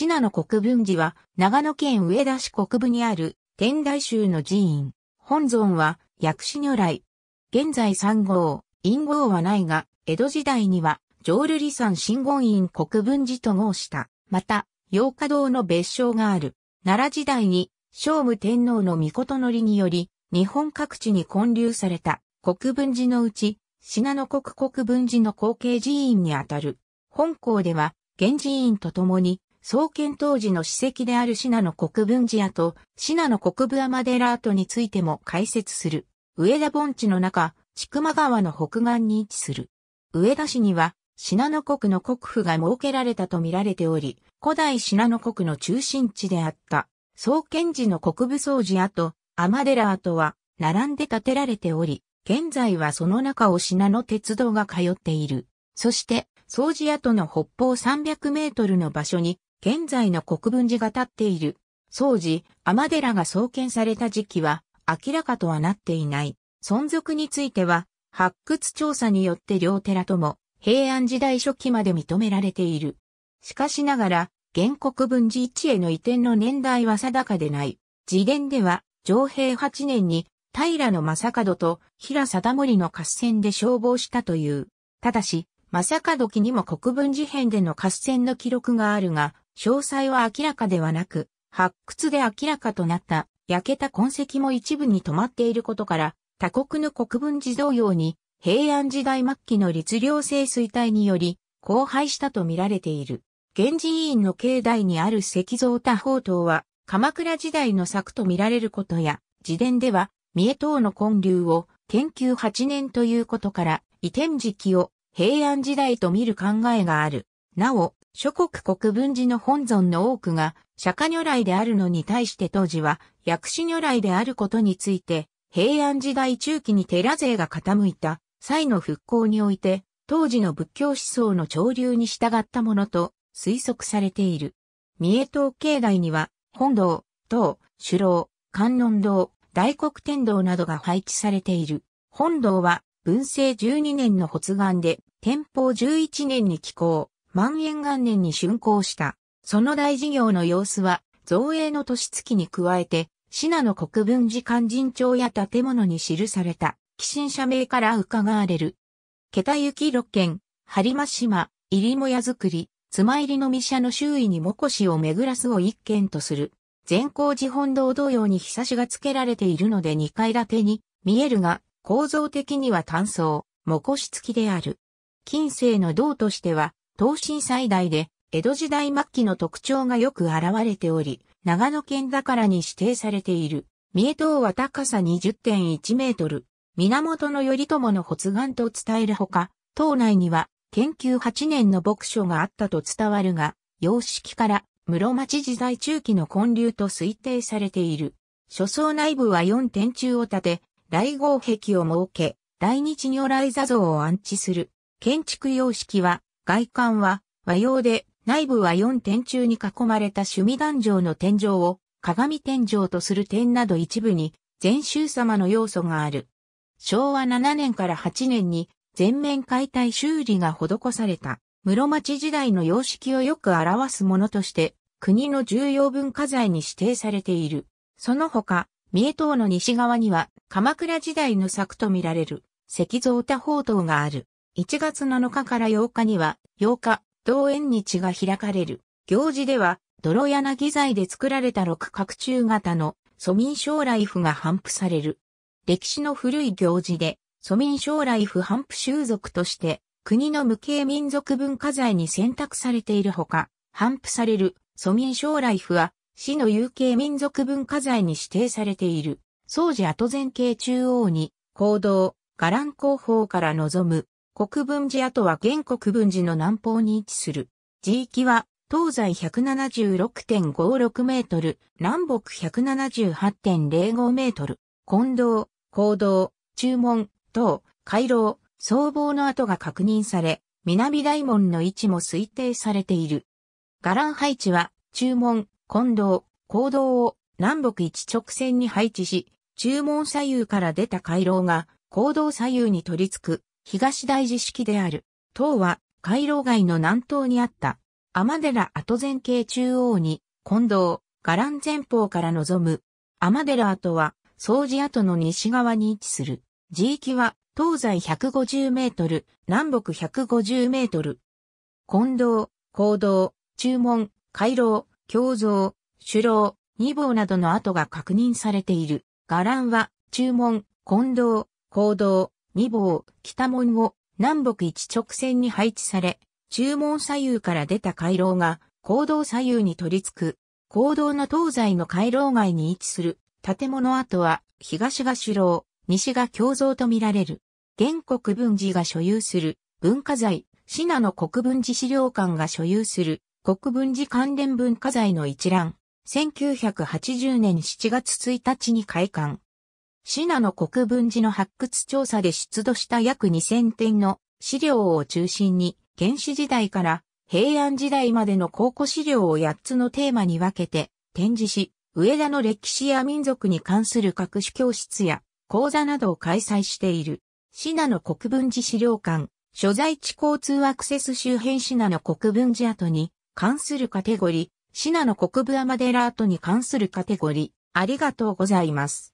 信濃国分寺は、長野県上田市国部にある、天台宗の寺院。本尊は、薬師如来。現在3号、陰号はないが、江戸時代には、浄瑠璃山真言院国分寺と号した。また、洋華堂の別称がある。奈良時代に、聖武天皇の御事のりにより、日本各地に建立された国分寺のうち、信濃国国分寺の後継寺院にあたる。本校では、源寺院とともに、創建当時の史跡である品の国分寺跡、品の国分天寺跡についても解説する。上田盆地の中、千曲川の北岸に位置する。上田市には、品の国の国府が設けられたと見られており、古代品の国の中心地であった、創建時の国部掃除跡、天寺跡は、並んで建てられており、現在はその中を品の鉄道が通っている。そして、掃除跡の北方300メートルの場所に、現在の国分寺が建っている。当時、天寺が創建された時期は明らかとはなっていない。存続については、発掘調査によって両寺とも平安時代初期まで認められている。しかしながら、原国分寺一への移転の年代は定かでない。自伝では、上平8年に、平野正門と平貞森の合戦で消防したという。ただし、正門記にも国分寺編での合戦の記録があるが、詳細は明らかではなく、発掘で明らかとなった焼けた痕跡も一部に止まっていることから、他国の国分寺同様に平安時代末期の律令清水退により荒廃したと見られている。源氏医院の境内にある石像多宝塔は鎌倉時代の作と見られることや、自伝では三重塔の建立を研究8年ということから移転時期を平安時代と見る考えがある。なお、諸国国分寺の本尊の多くが釈迦如来であるのに対して当時は薬師如来であることについて平安時代中期に寺勢が傾いた際の復興において当時の仏教思想の潮流に従ったものと推測されている。三重統境内には本堂、塔、首楼、観音堂、大黒天堂などが配置されている。本堂は文政12年の発願で天保11年に寄港。万円元年に竣工した。その大事業の様子は、造営の年月に加えて、品の国分寺肝人帳や建物に記された、寄進者名から伺われる。桁行六軒、張間島、入も屋造り、妻入りの社の周囲にもこしを巡らすを一軒とする。善光寺本堂同様に日差しがつけられているので二階建てに見えるが、構造的には単層、もこし付きである。近世の道としては、東進最大で、江戸時代末期の特徴がよく現れており、長野県だからに指定されている。三重塔は高さ20.1メートル、源頼朝の発願と伝えるほか、島内には、研究8年の牧書があったと伝わるが、様式から室町時代中期の建立と推定されている。書層内部は4点中を建て、大合壁を設け、大日如来座像を安置する。建築様式は外観は和洋で、内部は4点中に囲まれた趣味壇上の天井を鏡天井とする点など一部に全州様の要素がある。昭和7年から8年に全面解体修理が施された室町時代の様式をよく表すものとして国の重要文化財に指定されている。その他、三重島の西側には鎌倉時代の作とみられる石像多宝塔がある。1月7日から8日には、8日、同縁日が開かれる。行事では、泥柳材で作られた六角柱型の蘇民将来府が頒布される。歴史の古い行事で、蘇民将来府頒布習俗として、国の無形民族文化財に選択されているほか、頒布される蘇民将来府は、市の有形民族文化財に指定されている。総寺後前景中央に、行動、伽藍広報から望む国分寺跡は現国分寺の南方に位置する。地域は東西176.56メートル、南北178.05メートル、近道、行道、中門、等、回廊、僧帽の跡が確認され、南大門の位置も推定されている。伽藍配置は、中門、近道、行道を南北一直線に配置し、中門左右から出た回廊が、行動左右に取り付く東大寺式である。唐は、回廊街の南東にあった、天寺跡前景中央に、近道、伽藍前方から望む。天寺跡は、掃除跡の西側に位置する。地域は、東西150メートル、南北150メートル。近道、行道、中門、回廊、共像、首牢、二房などの跡が確認されている。伽藍は、中門、近道、行道、二房、北門を南北一直線に配置され、中門左右から出た回廊が、行動左右に取り付く、行動の東西の回廊外に位置する、建物跡は、東が主楼、西が共造とみられる。原国分寺が所有する、文化財、品の国分寺資料館が所有する、国分寺関連文化財の一覧。1980年7月1日に開館。シナの国分寺の発掘調査で出土した約2000点の資料を中心に、原始時代から平安時代までの考古資料を8つのテーマに分けて展示し、上田の歴史や民族に関する各種教室や講座などを開催している。シナの国分寺資料館、所在地交通アクセス周辺シナの国分寺跡に関するカテゴリー、シナの国分アマデラ跡に関するカテゴリー、ありがとうございます。